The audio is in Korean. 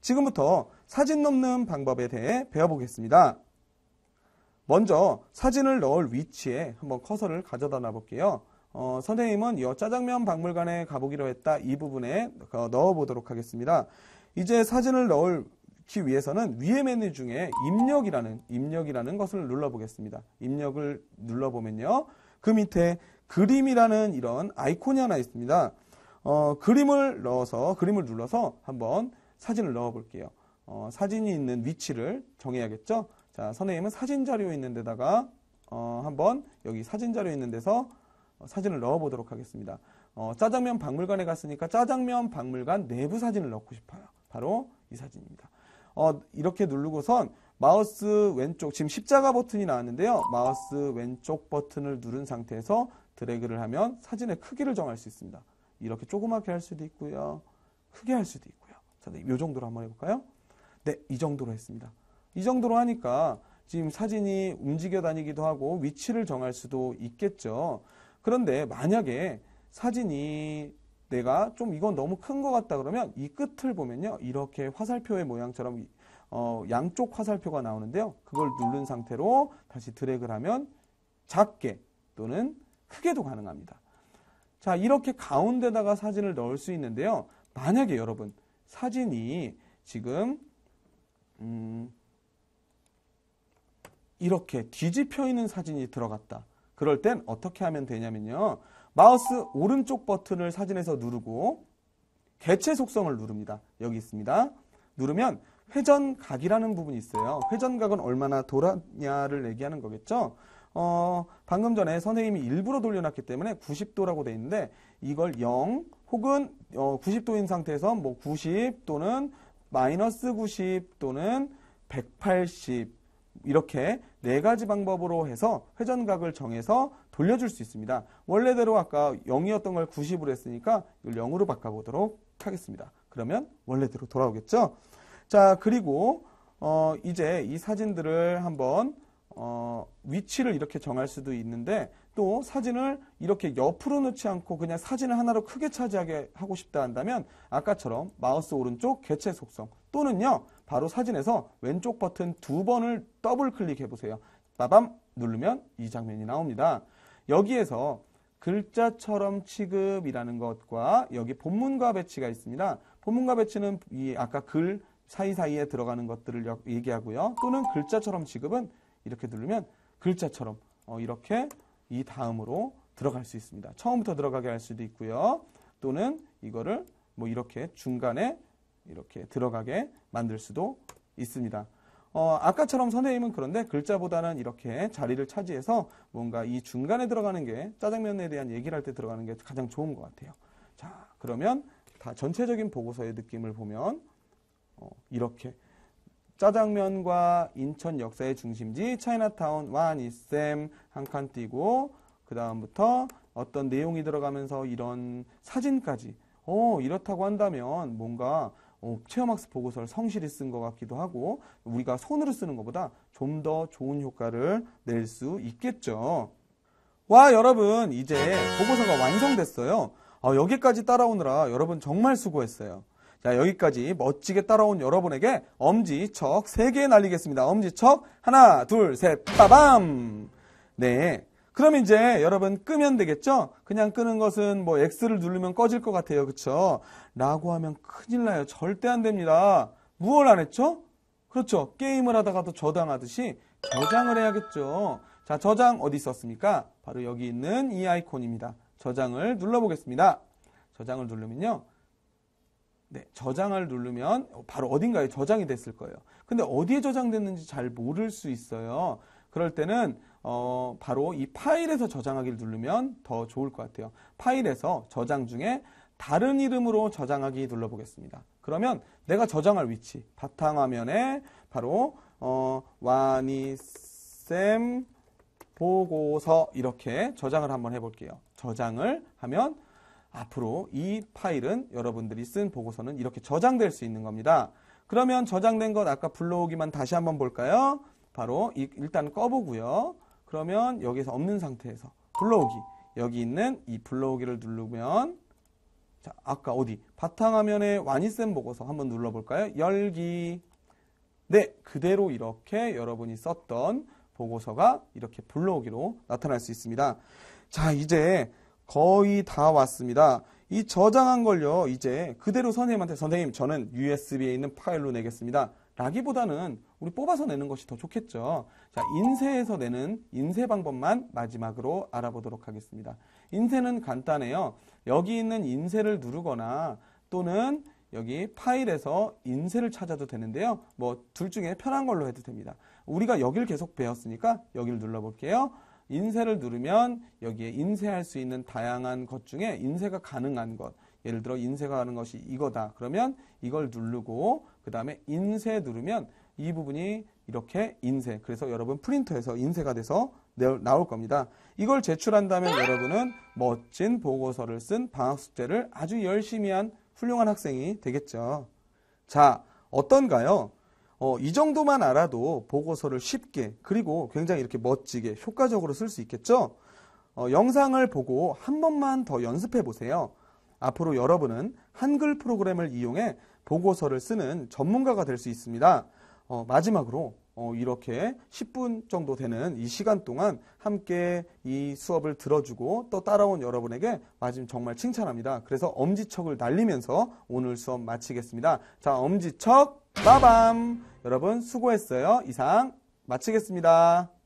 지금부터 사진 넘는 방법에 대해 배워보겠습니다. 먼저 사진을 넣을 위치에 한번 커서를 가져다 놔볼게요. 어, 선생님은 이 짜장면 박물관에 가보기로 했다 이 부분에 그 넣어보도록 하겠습니다. 이제 사진을 넣기 을 위해서는 위에 메뉴 중에 입력이라는 입력이라는 것을 눌러보겠습니다. 입력을 눌러보면요. 그 밑에 그림이라는 이런 아이콘이 하나 있습니다. 어, 그림을 넣어서 그림을 눌러서 한번 사진을 넣어 볼게요. 어, 사진이 있는 위치를 정해야겠죠? 자, 선생님은 사진 자료 있는 데다가 어, 한번 여기 사진 자료 있는 데서 어, 사진을 넣어 보도록 하겠습니다. 어, 짜장면 박물관에 갔으니까 짜장면 박물관 내부 사진을 넣고 싶어요. 바로 이 사진입니다. 어, 이렇게 누르고선 마우스 왼쪽 지금 십자가 버튼이 나왔는데요. 마우스 왼쪽 버튼을 누른 상태에서 드래그를 하면 사진의 크기를 정할 수 있습니다. 이렇게 조그맣게 할 수도 있고요. 크게 할 수도 있고 선생님, 이 네, 정도로 한번 해볼까요? 네, 이 정도로 했습니다. 이 정도로 하니까 지금 사진이 움직여 다니기도 하고 위치를 정할 수도 있겠죠. 그런데 만약에 사진이 내가 좀 이건 너무 큰 것 같다 그러면 이 끝을 보면요. 이렇게 화살표의 모양처럼 어, 양쪽 화살표가 나오는데요. 그걸 누른 상태로 다시 드래그를 하면 작게 또는 크게도 가능합니다. 자, 이렇게 가운데다가 사진을 넣을 수 있는데요. 만약에 여러분 사진이 지금 음 이렇게 뒤집혀 있는 사진이 들어갔다. 그럴 땐 어떻게 하면 되냐면요. 마우스 오른쪽 버튼을 사진에서 누르고 개체 속성을 누릅니다. 여기 있습니다. 누르면 회전각이라는 부분이 있어요. 회전각은 얼마나 돌았냐를 얘기하는 거겠죠. 어, 방금 전에 선생님이 일부러 돌려놨기 때문에 90도라고 돼 있는데 이걸 0 혹은 어, 90도인 상태에서 뭐 90 또는 마이너스 90 또는 180 이렇게 네 가지 방법으로 해서 회전각을 정해서 돌려줄 수 있습니다. 원래대로 아까 0이었던 걸 90으로 했으니까 이걸 0으로 바꿔보도록 하겠습니다. 그러면 원래대로 돌아오겠죠? 자, 그리고 어, 이제 이 사진들을 한번 어, 위치를 이렇게 정할 수도 있는데 또 사진을 이렇게 옆으로 놓지 않고 그냥 사진을 하나로 크게 차지하게 하고 싶다 한다면 아까처럼 마우스 오른쪽 개체 속성 또는요 바로 사진에서 왼쪽 버튼 두 번을 더블 클릭해 보세요 빠밤 누르면 이 장면이 나옵니다 여기에서 글자처럼 취급이라는 것과 여기 본문과 배치가 있습니다 본문과 배치는 이 아까 글 사이사이에 들어가는 것들을 얘기하고요 또는 글자처럼 취급은 이렇게 누르면 글자처럼 어, 이렇게 이 다음으로 들어갈 수 있습니다. 처음부터 들어가게 할 수도 있고요. 또는 이거를 뭐 이렇게 중간에 이렇게 들어가게 만들 수도 있습니다. 어, 아까처럼 선생님은 그런데 글자보다는 이렇게 자리를 차지해서 뭔가 이 중간에 들어가는 게 짜장면에 대한 얘기를 할 때 들어가는 게 가장 좋은 것 같아요. 자, 그러면 다 전체적인 보고서의 느낌을 보면 어, 이렇게 짜장면과 인천 역사의 중심지 차이나타운 완이쌤 한칸 띄고 그 다음부터 어떤 내용이 들어가면서 이런 사진까지 어 이렇다고 한다면 뭔가 어, 체험학습 보고서를 성실히 쓴 것 같기도 하고 우리가 손으로 쓰는 것보다 좀 더 좋은 효과를 낼 수 있겠죠. 와 여러분 이제 보고서가 완성됐어요. 어, 여기까지 따라오느라 여러분 정말 수고했어요. 자, 여기까지 멋지게 따라온 여러분에게 엄지척 3개 날리겠습니다. 엄지척 하나, 둘, 셋, 빠밤! 네. 그럼 이제 여러분 끄면 되겠죠? 그냥 끄는 것은 뭐 X를 누르면 꺼질 것 같아요. 그쵸? 라고 하면 큰일 나요. 절대 안 됩니다. 무얼 안 했죠? 그렇죠. 게임을 하다가도 저장하듯이 저장을 해야겠죠. 자, 저장 어디 있었습니까? 바로 여기 있는 이 아이콘입니다. 저장을 눌러보겠습니다. 저장을 누르면요. 네, 저장을 누르면 바로 어딘가에 저장이 됐을 거예요. 근데 어디에 저장됐는지 잘 모를 수 있어요. 그럴 때는 어, 바로 이 파일에서 저장하기를 누르면 더 좋을 것 같아요. 파일에서 저장 중에 다른 이름으로 저장하기 눌러보겠습니다. 그러면 내가 저장할 위치 바탕화면에 바로 어, 와니쌤 보고서 이렇게 저장을 한번 해볼게요. 저장을 하면 앞으로 이 파일은 여러분들이 쓴 보고서는 이렇게 저장될 수 있는 겁니다. 그러면 저장된 것 아까 불러오기만 다시 한번 볼까요? 바로 일단 꺼보고요. 그러면 여기서 없는 상태에서 불러오기 여기 있는 이 불러오기를 누르면 자 아까 어디 바탕화면에 와니쌤 보고서 한번 눌러볼까요? 열기 네 그대로 이렇게 여러분이 썼던 보고서가 이렇게 불러오기로 나타날 수 있습니다. 자 이제 거의 다 왔습니다. 이 저장한 걸요. 이제 그대로 선생님한테 선생님 저는 USB에 있는 파일로 내겠습니다. 라기보다는 우리 뽑아서 내는 것이 더 좋겠죠. 자, 인쇄해서 내는 인쇄 방법만 마지막으로 알아보도록 하겠습니다. 인쇄는 간단해요. 여기 있는 인쇄를 누르거나 또는 여기 파일에서 인쇄를 찾아도 되는데요. 뭐 둘 중에 편한 걸로 해도 됩니다. 우리가 여길 계속 배웠으니까 여기를 눌러볼게요. 인쇄를 누르면 여기에 인쇄할 수 있는 다양한 것 중에 인쇄가 가능한 것 예를 들어 인쇄가 하는 것이 이거다 그러면 이걸 누르고 그 다음에 인쇄 누르면 이 부분이 이렇게 인쇄 그래서 여러분 프린터에서 인쇄가 돼서 나올 겁니다 이걸 제출한다면 여러분은 멋진 보고서를 쓴 방학 숙제를 아주 열심히 한 훌륭한 학생이 되겠죠 자 어떤가요 어, 이 정도만 알아도 보고서를 쉽게 그리고 굉장히 이렇게 멋지게 효과적으로 쓸 수 있겠죠? 어, 영상을 보고 한 번만 더 연습해 보세요. 앞으로 여러분은 한글 프로그램을 이용해 보고서를 쓰는 전문가가 될 수 있습니다. 어, 마지막으로 어, 이렇게 10분 정도 되는 이 시간 동안 함께 이 수업을 들어주고 또 따라온 여러분에게 마지막 정말 칭찬합니다. 그래서 엄지척을 날리면서 오늘 수업 마치겠습니다. 자, 엄지척! 빠밤! 여러분 수고했어요. 이상 마치겠습니다.